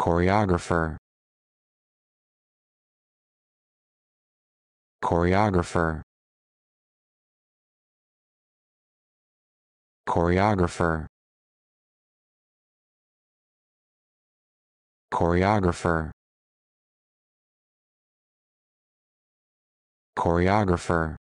choreographer choreographer choreographer choreographer choreographer